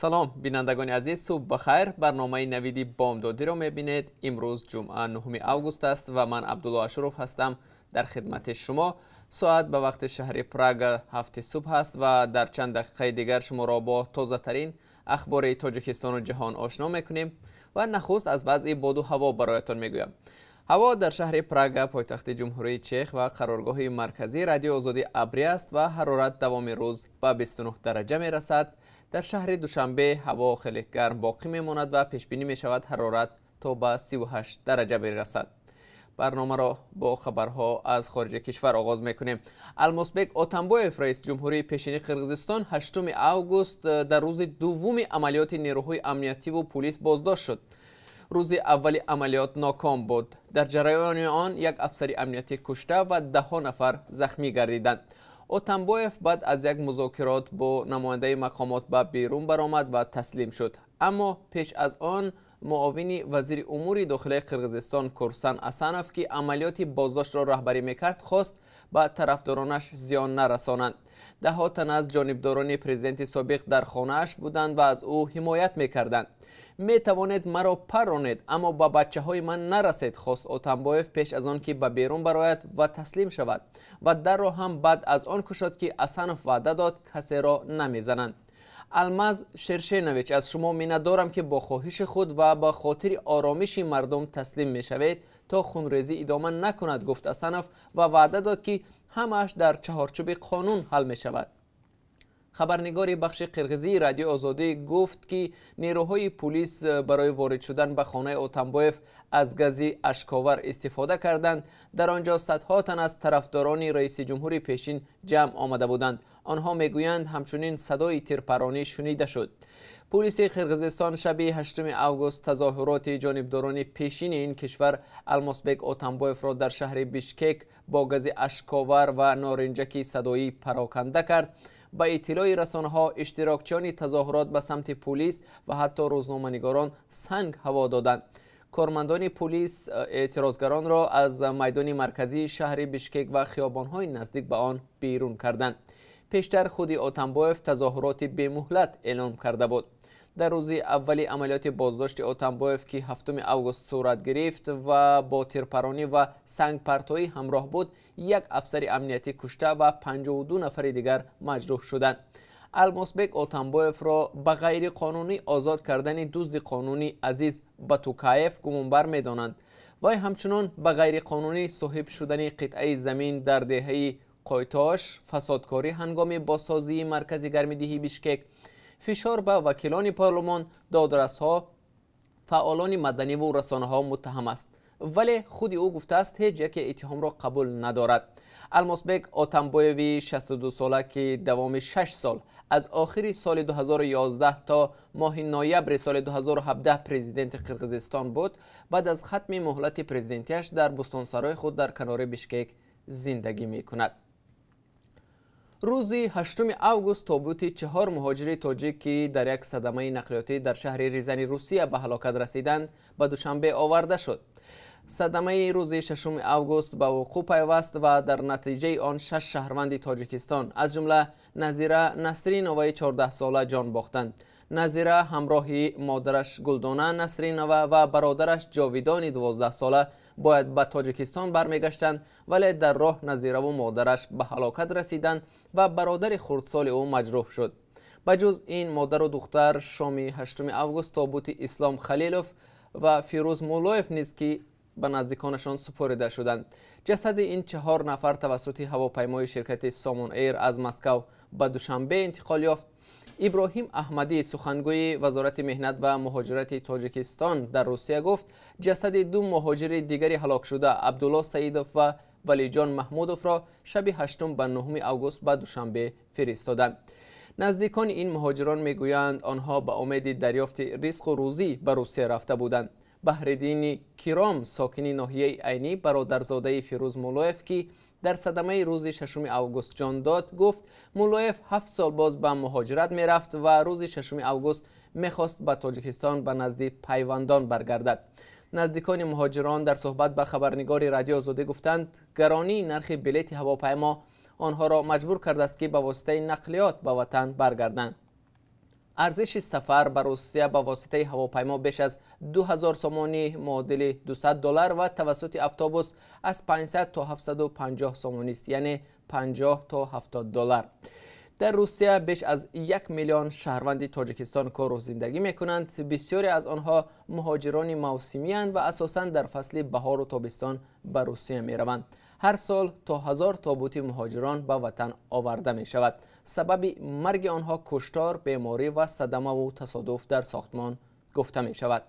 سلام بینندگان عزیز صبح بخیر برنامه نویدی بامدادی را میبینید امروز جمعه 9 آگوست است و من عبدالله اشرف هستم در خدمت شما ساعت به وقت شهر پراگ هفت صبح است و در چند دقیقه دیگر شما را با تازه ترین اخبار تاجیکستان و جهان آشنا میکنیم و نخست از وضع باد و هوا برایتان میگویم هوا در شهر پراگ پایتخت جمهوری چک و قرارگاه مرکزی رادیو آزادی ابری است و حرارت دوام روز به 29 درجه میرسد در شهر دوشنبه هوا خیلی گرم باقی میماند و پیش بینی می شود حرارت تا به 38 درجه برسد برنامه را با خبرها از خارج کشور آغاز میکنیم الماسبک آتنبایف رئیس جمهوری پیشینی قرغزستان 8 آگوست در روز دوم عملیات نیروهای امنیتی و پلیس بازداشت شد рӯзи аввали амалиёт ноком буд дар ҷараёни он як афсари амниятӣ кушта ва даҳҳо нафар захмӣ гардиданд اوتنبویف بعد از یک مذاکرات با نماینده مقامات به بیرون برآمد و تسلیم شد اما پیش از آن معاونی وزیر امور داخلی قرغزستان کرسن اسنف که عملیاتی بازداشت را رهبری میکرد خواست به طرفدارانش زیان نرسانند دهها تن از جانبداران پرزیدنت سابق در خانهاش بودند و از او حمایت میکردند метавонед маро паронед аммо ба бачаҳои ман нарасед хост отамбоев пеш аз он ки ба берун барояд ва таслим шавад ва дарро ҳам баъд аз он кушод ки асанов ваъда дод касеро намезананд алмаз шершенович аз шумо миннатдорам ки бо хоҳиши худ ва ба хотири оромиши мардум таслим мешавед то хунрезӣ идома накунад гуфт асанов ва ваъда дод ки ҳамааш дар чаҳорчӯби қонун ҳал мешавад хабарнигори бахши қирғизии радио озодӣ гуфт ки нерӯҳои пулис э, барои ворид шудан ба хонаи отамбоев аз гази ашковар истифода карданд дар он ҷо садҳо тан аз тарафдорони раиси ҷумҳури пешин ҷамъ омада буданд онҳо мегӯянд ҳамчунин садои тирпаронӣ шунида шуд пулиси қирғизистон шаби 8 август тазоҳуроти ҷонибдорони пешини ин кишвар алмосбек отамбоевро дар шаҳри бишкек бо гази ашковар ва норинҷаки садоӣ пароканда кард ба иттилои расонаҳо иштирокчиёни тазоҳурот ба самти пулис ва ҳатто рӯзноманигорон санг ҳаво доданд кормандони пулис э, эътирозгаронро аз майдони марказии шаҳри бишкек ва хиёбонҳои наздик ба он бирун карданд пештар худи отамбоев тазоҳуроти бемуҳлат эълон карда буд در روز اولی عملیات بازداشت اوتنبایف که هفتم آگوست صورت گرفت و با تیرپرانی و سنگ پرتایی همراه بود یک افسر امنیتی کشته و 52 نفر دیگر مجروح شدند الماسبک اوتنبایف را به غیر قانونی آزاد کردن دوزد قانونی عزیز بتوکایف گمانبر میدانند وای همچنان به غیر قانونی صاحب شدن قطعه زمین در دهه قایتاش فسادکاری هنگام بازسازی مرکز گرمدهی فشار به وکیلان پارلمان دادرس ها فعالان مدنی و رسانه ها متهم است ولی خود او گفته است هیچ یک اتهام را قبول ندارد بیگ آتنبایوی 62 ساله که دوام 6 سال از آخر سال 2011 تا ماه نایبر سال 2017 پرزیدنت قرقزستان بود بعد از ختم مهلت پرزیدنتیش در بستانسرای خود در کنار بشکک زندگی می کند рӯзи 8 август тобути чаҳор муҳоҷири тоҷик ки дар як садамаи нақлиётӣ дар шаҳри рязани русия ба ҳалокат расиданд ба душанбе оварда шуд садамаи рӯзи 6 август ба вуқӯъ пайваст ва дар натиҷаи он шаш шаҳрванди тоҷикистон аз ҷумла назира насриноваи 14сола ҷон бохтанд назира ҳамроҳи модараш гулдона насринова ва бародараш ҷовидони 12 сола бояд ба тоҷикистон бармегаштанд вале дар роҳ назираву модараш ба ҳалокат расиданд ва бародари хурдсоли ӯ маҷрӯҳ шуд ба ҷуз ин модару духтар шоми 8 август тобути ислом халилов ва фирӯз муллоев низ ки ба наздиконашон супорида шуданд ҷасади ин чаҳор нафар тавассути ҳавопаймои ширкати сомон эйр аз маскав ба душанбе интиқол ёфт ابراهیم احمدی سخنگوی وزارت مهنت و مهاجرت تاجیکستان در روسیه گفت جسد دو مهاجر دیگری هلاک شده عبدالله سیدوف و ولی جان محمودوف را شب 8 به 9 اوگوست به دوشنبه فرستادند نزدیکان این مهاجران میگویند آنها به امید دریافت رزق و روزی به روسیه رفته بودند بهردین کرام ساکنی ناحیه عینی برادرزاده فیروز مولایف که در صدمه روز 6 آگوست جان داد گفت مولایف هفت سال باز به مهاجرت رفت و روز 6 آگوست میخواست به تاجیکستان به نزد پیوندان برگردد نزدیکان مهاجران در صحبت به خبرنگار رادیو آزاده گفتند گرانی نرخ بلیت هواپیما آنها را مجبور کرده است که به واسطه نقلیات به وطن برگردند арзиши сафар ба русия ба воситаи ҳавопаймо беш аз 2000 сомони муодили 200 доллар ва тавассути автобус аз 500 то 750 сомони ст яъне 50 то 70 доллар дар русия беш аз 1 миллион шаҳрванди тоҷикистон кору зиндагӣ мекунанд бисёре аз онҳо муҳоҷирони мавсимиянд ва асосан дар фасли баҳору тобистон ба русия мераванд هر سال تا هزار تابوت مهاجران به وطن آورده می شود سبب مرگ آنها کشتار بیماری و صدمه و تصادف در ساختمان گفته می شود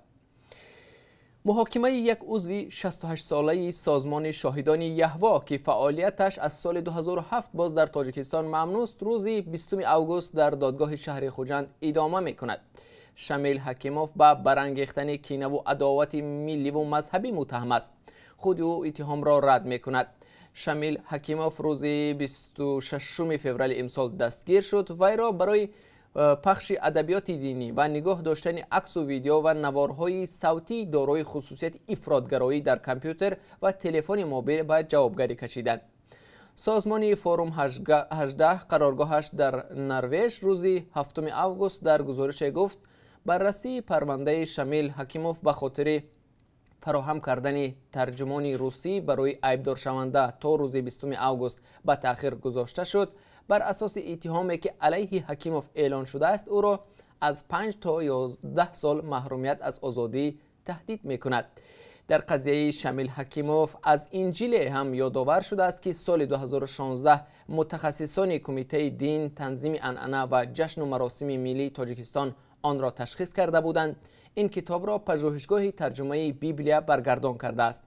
محاکمه یک عضوی 68 ساله سازمان شاهدان یهوا که فعالیتش از سال 2007 باز در تاجکستان ممنوست روزی 20 آگوست در دادگاه شهر خوجند ادامه می کند. شمیل حکیموف به برانگیختن کینه و عداوت ملی و مذهبی متهم است. خود او اتهام را رد می کند. шамил ҳакимов рӯзи 26 феврали имсол дастгир шуд вайро барои э, пахши адабиёти динӣ ва нигоҳ доштани аксу видео ва наворҳои савтӣ дорои хусусияти ифродгароӣ дар компютер ва телефони мобил ба ҷавобгарӣ кашиданд созмони форум 18 қароргоҳаш дар норвеж рӯзи 7 август дар гузоришае гуфт баррасии парвандаи шамил ҳакимов ба хотири فراهم کردن ترجمان روسی برای عیبدار شونده تا روز 20 آگوست به تاخیر گذاشته شد بر اساس اتهامی که علیه حکیموف اعلان شده است او را از 5 تا 11 سال محرومیت از آزادی تهدید می کند. در قضیه شمیل حکیموف از انجیل هم یادآور شده است که سال 2016 متخصصان کمیته دین تنظیم انعنه و جشن و مراسم ملی تاجیکستان آن را تشخیص کرده بودند این کتاب را پژوهشگاه ترجمه بیبلیه برگردان کرده است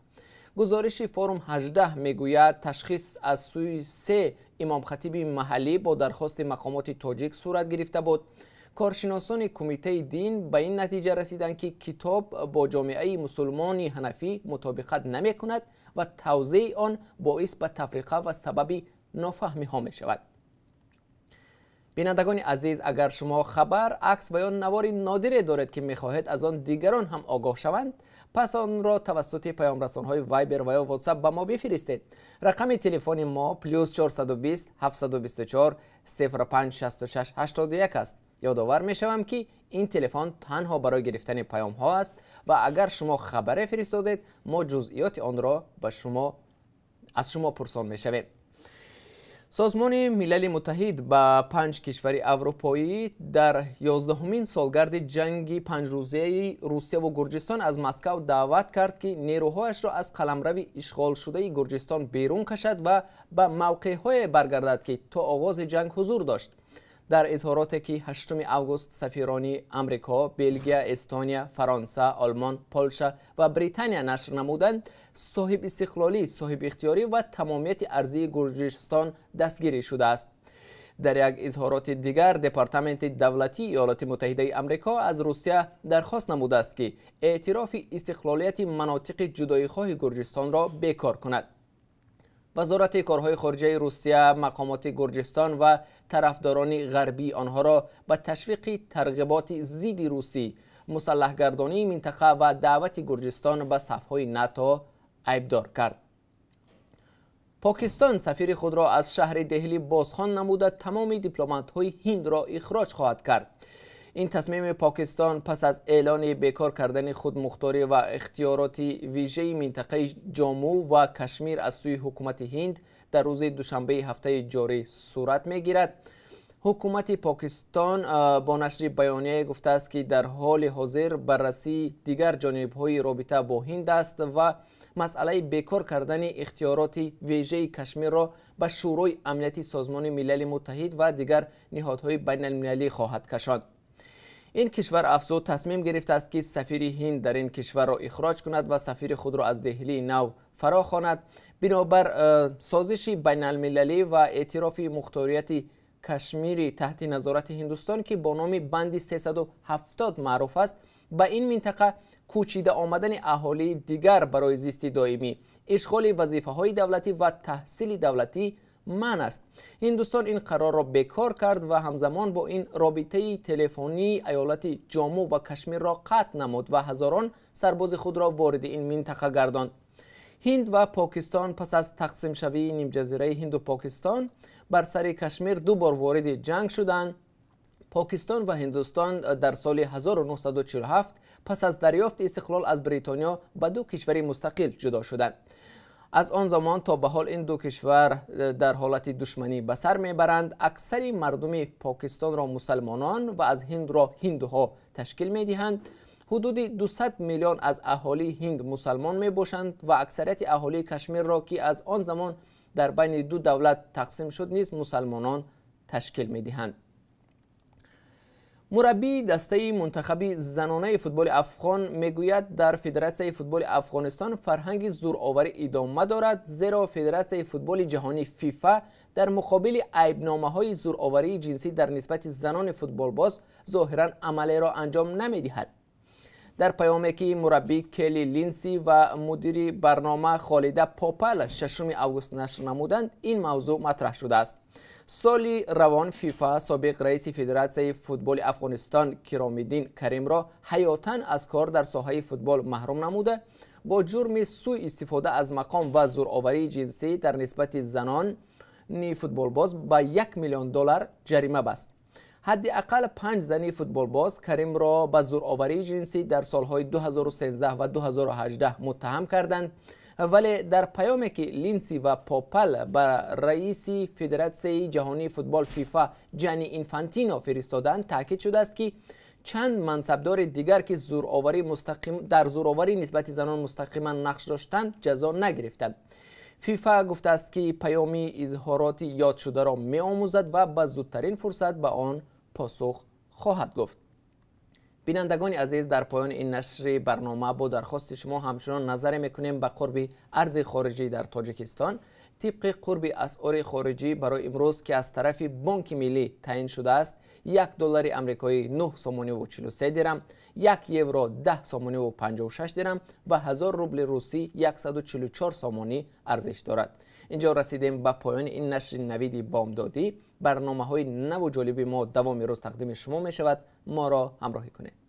گزارش فورم 18 میگوید تشخیص از سوی سه امام خطیب محلی با درخواست مقامات تاجیک صورت گرفته بود کارشناسان کمیته دین به این نتیجه رسیدند که کتاب با جامعه مسلمانی هنفی مطابقت نمی کند و توضیح آن باعث به تفریقه و سبب نفهمی ها می شود بینندگان عزیز اگر شما خبر عکس و یا نواری نادری دارید که میخواهید از آن دیگران هم آگاه شوند پس آن را توسط پیام رسان های وایبر و یا واتساپ به ما بفرستید رقم تلفن ما پلیس 420 724 0566 81 است یادآور می شوم که این تلفن تنها برای گرفتن پیام ها است و اگر شما خبر فرستادید ما جزئیات آن را به شما از شما پرسان می созмони милали муттаҳид ба панҷ кишвари аврупоӣ дар ёздаҳумин солгарди ҷанги панҷрӯзаи русияву гурҷистон аз маскав даъват кард ки нерӯҳояшро аз қаламрави ишғолшудаи гурҷистон берун кашад ва ба мавқеъҳое баргардад ки то оғози ҷанг ҳузур дошт در اظهارات که 8 آگوست سفیرانی امریکا، بلژیک، استونیا، فرانسه، آلمان، پولش و بریتانیا نشر نمودند، صاحب استقلالی، صاحب اختیاری و تمامیت ارزی گرجستان دستگیری شده است. در یک اظهارات دیگر دپارتمنت دولتی ایالات متحده امریکا از روسیه درخواست نموده است که اعتراف استقلالیت مناطق جدایخواه گرجستان را بکار کند وزارت کارهای خارجه روسیه مقامات گرجستان و طرفداران غربی آنها را به تشویق ترغیبات ضد روسی مسلحگردانی منطقه و دعوت گرجستان به صفهای ناتو عیبدار کرد پاکستان سفیر خود را از شهر دهلی بازخوان نموده تمام های هند را اخراج خواهد کرد این تصمیم پاکستان پس از اعلان بیکار کردن خود مختاری و اختیاراتی ویژه منطقه جامو و کشمیر از سوی حکومت هند در روز دوشنبه هفته جاری صورت می گیرد. حکومت پاکستان با نشر بیانیه گفته است که در حال حاضر بررسی دیگر جانب های رابطه با هند است و مسئله بیکار کردن اختیارات ویژه کشمیر را به شورای امنیتی سازمان ملل متحد و دیگر نهادهای بین المللی خواهد کشاند. این کشور افزود تصمیم گرفت است که سفیر هند در این کشور را اخراج کند و سفیر خود را از دهلی نو فرا خواند بنابر سازش بین المللی و اعتراف مختاریت کشمیری تحت نظارت هندوستان که با نام بند 370 معروف است به این منطقه کوچیده آمدن اهالی دیگر برای زیست دائمی اشغال وظیفه های دولتی و تحصیل دولتی من است این این قرار را بکار کرد و همزمان با این رابطه تلفنی ایالت جامو و کشمیر را قطع نمود و هزاران سرباز خود را وارد این منطقه گرداند هند و پاکستان پس از تقسیم شوی نیم جزیره هند و پاکستان بر سر کشمیر دو بار وارد جنگ شدند پاکستان و هندوستان در سال 1947 پس از دریافت استقلال از بریتانیا به دو کشوری مستقل جدا شدند از آن زمان تا به حال این دو کشور در حالت دشمنی به سر میبرند اکثر مردم پاکستان را مسلمانان و از هند را هندوها تشکیل میدهند حدود 200 میلیون از اهالی هند مسلمان می باشند و اکثریت اهالی کشمیر را که از آن زمان در بین دو دولت تقسیم شد نیز مسلمانان تشکیل می دهند. مربی دسته منتخبی زنانه فوتبال افغان میگوید در فدراسیون فوتبال افغانستان فرهنگ زورآوری ادامه دارد زیرا فدراسیون فوتبال جهانی فیفا در مقابل عیبنامه های زورآوری جنسی در نسبت زنان فوتبال باز ظاهرا عملی را انجام نمیدهد در پیامی که مربی کلی لینسی و مدیر برنامه خالیده پاپل 6 آگوست نشر نمودند این موضوع مطرح شده است سالی روان فیفا سابق رئیس فدراسیون فوتبال افغانستان کرامیدین کریم را حیاتاً از کار در ساحه فوتبال محروم نموده با جرم سوء استفاده از مقام و زورآوری جنسی در نسبت زنان نی فوتبال باز با یک میلیون دلار جریمه بست حداقل پنج زنی فوتبال باز کریم را به زورآوری جنسی در سالهای 2013 و 2018 متهم کردند ولی در پیامی که لینسی و پاپل به رئیس فدراسیون جهانی فوتبال فیفا جانی اینفانتینو فرستادند تاکید شده است که چند منصبدار دیگر که زورآوری مستقیم در زورآوری نسبت زنان مستقیما نقش داشتند جزا نگرفتند فیفا گفته است که پیامی اظهارات یاد شده را می آموزد و به زودترین فرصت به آن پاسخ خواهد گفت بینندگان عزیز در پایان این نشری برنامه با درخواست شما همچنان نظر میکنیم به قرب ارز خارجی در تاجیکستان طبق قرب اسعار خارجی برای امروز که از طرف بانک ملی تعیین شده است یک دلار امریکایی 9 سومونی و 43 درم یک یورو 10 سومونی و 56 درم و هزار روبل روسی 144 سومونی ارزش دارد اینجا رسیدیم به پایان این نشر نوید بامدادی برنامه های نو و جالب ما دوام روز تقدیم شما می شود ما را همراهی کنید